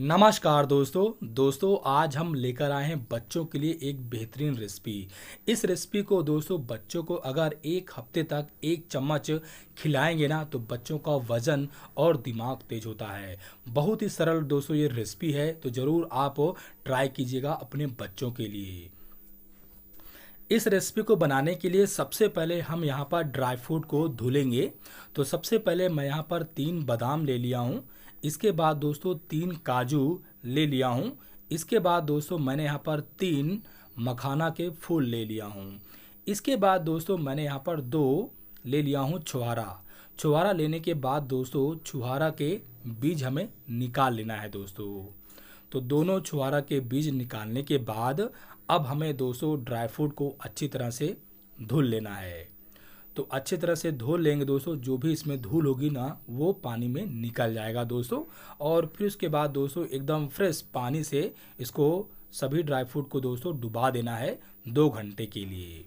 नमस्कार दोस्तों दोस्तों आज हम लेकर आए हैं बच्चों के लिए एक बेहतरीन रेसिपी इस रेसिपी को दोस्तों बच्चों को अगर एक हफ्ते तक एक चम्मच खिलाएंगे ना तो बच्चों का वज़न और दिमाग तेज होता है बहुत ही सरल दोस्तों ये रेसिपी है तो ज़रूर आप ट्राई कीजिएगा अपने बच्चों के लिए इस रेसिपी को बनाने के लिए सबसे पहले हम यहाँ पर ड्राई फ्रूट को धुलेंगे तो सबसे पहले मैं यहाँ पर तीन बादाम ले लिया हूँ इसके बाद दोस्तों तीन काजू ले लिया हूँ इसके बाद दोस्तों मैंने यहाँ पर तीन मखाना के फूल ले लिया हूँ इसके बाद दोस्तों मैंने यहाँ पर दो ले लिया हूँ छुहारा छुहारा लेने के बाद दोस्तों छुहारा के बीज हमें निकाल लेना है दोस्तों तो दोनों छुहारा के बीज निकालने के बाद अब हमें दोस्तों ड्राई फ्रूट को अच्छी तरह से धुल लेना है तो अच्छे तरह से धो लेंगे दोस्तों जो भी इसमें धूल होगी ना वो पानी में निकल जाएगा दोस्तों और फिर उसके बाद दोस्तों एकदम फ्रेश पानी से इसको सभी ड्राई फ्रूट को दोस्तों डुबा देना है दो घंटे के लिए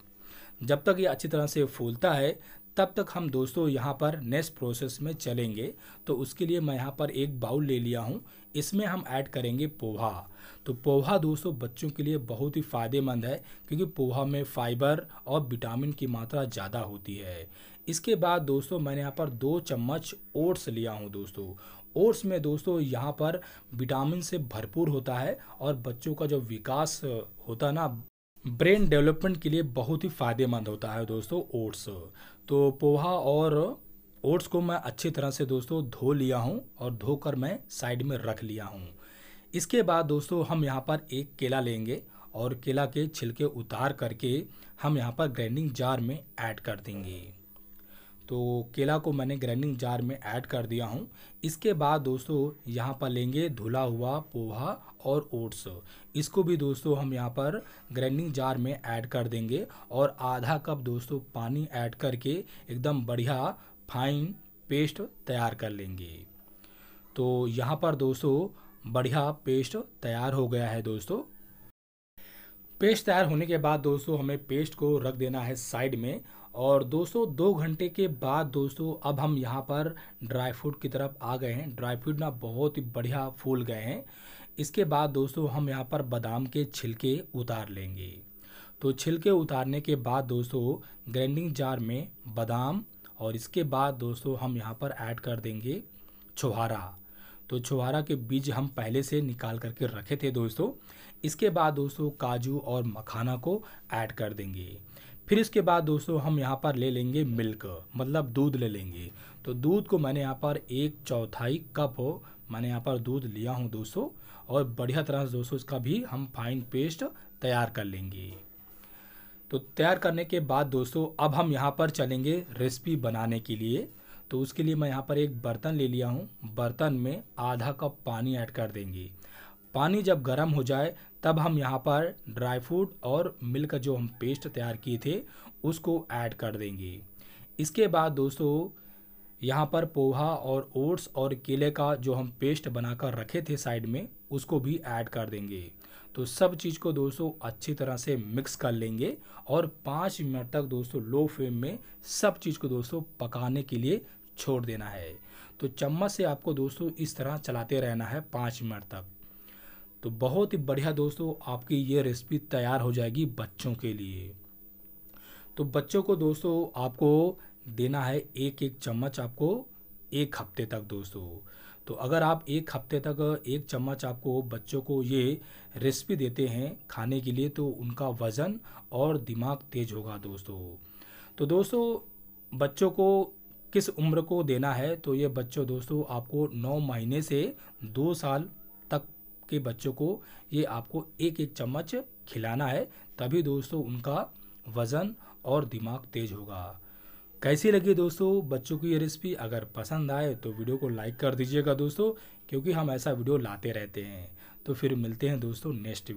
जब तक ये अच्छी तरह से फूलता है तब तक हम दोस्तों यहाँ पर नेक्स्ट प्रोसेस में चलेंगे तो उसके लिए मैं यहाँ पर एक बाउल ले लिया हूँ इसमें हम ऐड करेंगे पोहा तो पोहा दोस्तों बच्चों के लिए बहुत ही फ़ायदेमंद है क्योंकि पोहा में फाइबर और विटामिन की मात्रा ज़्यादा होती है इसके बाद दोस्तों मैंने यहाँ पर दो चम्मच ओट्स लिया हूँ दोस्तों ओट्स में दोस्तों यहाँ पर विटामिन से भरपूर होता है और बच्चों का जो विकास होता ना ब्रेन डेवलपमेंट के लिए बहुत ही फायदेमंद होता है दोस्तों ओट्स तो पोहा और ओट्स को मैं अच्छी तरह से दोस्तों धो लिया हूँ और धोकर मैं साइड में रख लिया हूँ इसके बाद दोस्तों हम यहाँ पर एक केला लेंगे और केला के छिलके उतार करके हम यहाँ पर ग्राइंडिंग जार में ऐड कर देंगे तो केला को मैंने ग्राइंडिंग जार में ऐड कर दिया हूँ इसके बाद दोस्तों यहाँ पर लेंगे धुला हुआ पोहा और ओट्स इसको भी दोस्तों हम यहाँ पर ग्राइंडिंग जार में ऐड कर देंगे और आधा कप दोस्तों पानी ऐड करके एकदम बढ़िया फाइन पेस्ट तैयार कर लेंगे तो यहाँ पर दोस्तों बढ़िया पेस्ट तैयार हो गया है दोस्तों पेस्ट तैयार होने के बाद दोस्तों हमें पेस्ट को रख देना है साइड में और दोस्तों दो घंटे के बाद दोस्तों अब हम यहाँ पर ड्राई फ्रूट की तरफ आ गए हैं ड्राई फ्रूट ना बहुत ही बढ़िया फूल गए हैं इसके बाद दोस्तों हम यहाँ पर बादाम के छिलके उतार लेंगे तो छिलके उतारने के बाद दोस्तों ग्राइंडिंग जार में बादाम और इसके बाद दोस्तों हम यहाँ पर ऐड कर देंगे छुहारा तो छुहारा के बीज हम पहले से निकाल करके रखे थे दोस्तों इसके बाद दोस्तों काजू और मखाना को ऐड कर देंगे फिर इसके बाद दोस्तों हम यहाँ पर ले लेंगे मिल्क मतलब दूध ले लेंगे तो दूध को मैंने यहाँ पर एक चौथाई कप हो मैंने यहाँ पर दूध लिया हूँ दोस्तों और बढ़िया तरह से दोस्तों इसका भी हम फाइन पेस्ट तैयार कर लेंगे तो तैयार करने के बाद दोस्तों अब हम यहाँ पर चलेंगे रेसिपी बनाने के लिए तो उसके लिए मैं यहाँ पर एक बर्तन ले लिया हूँ बर्तन में आधा कप पानी ऐड कर देंगे पानी जब गर्म हो जाए तब हम यहाँ पर ड्राई फ्रूट और मिल्क जो हम पेस्ट तैयार किए थे उसको ऐड कर देंगे इसके बाद दोस्तों यहाँ पर पोहा और ओट्स और केले का जो हम पेस्ट बनाकर रखे थे साइड में उसको भी ऐड कर देंगे तो सब चीज़ को दोस्तों अच्छी तरह से मिक्स कर लेंगे और पाँच मिनट तक दोस्तों लो फ्लेम में सब चीज़ को दोस्तों पकाने के लिए छोड़ देना है तो चम्मच से आपको दोस्तों इस तरह चलाते रहना है पाँच मिनट तक तो बहुत ही बढ़िया दोस्तों आपकी ये रेसिपी तैयार हो जाएगी बच्चों के लिए तो बच्चों को दोस्तों आपको देना है एक एक चम्मच आपको एक हफ्ते तक दोस्तों तो अगर आप एक हफ्ते तक एक चम्मच आपको बच्चों को ये रेसिपी देते हैं खाने के लिए तो उनका वज़न और दिमाग तेज होगा दोस्तों तो दोस्तों बच्चों को किस उम्र को देना है तो ये बच्चों दोस्तों आपको नौ महीने से दो साल आपके बच्चों को ये आपको एक एक चम्मच खिलाना है तभी दोस्तों उनका वज़न और दिमाग तेज होगा कैसी लगी दोस्तों बच्चों की ये रेसिपी अगर पसंद आए तो वीडियो को लाइक कर दीजिएगा दोस्तों क्योंकि हम ऐसा वीडियो लाते रहते हैं तो फिर मिलते हैं दोस्तों नेक्स्ट वीडियो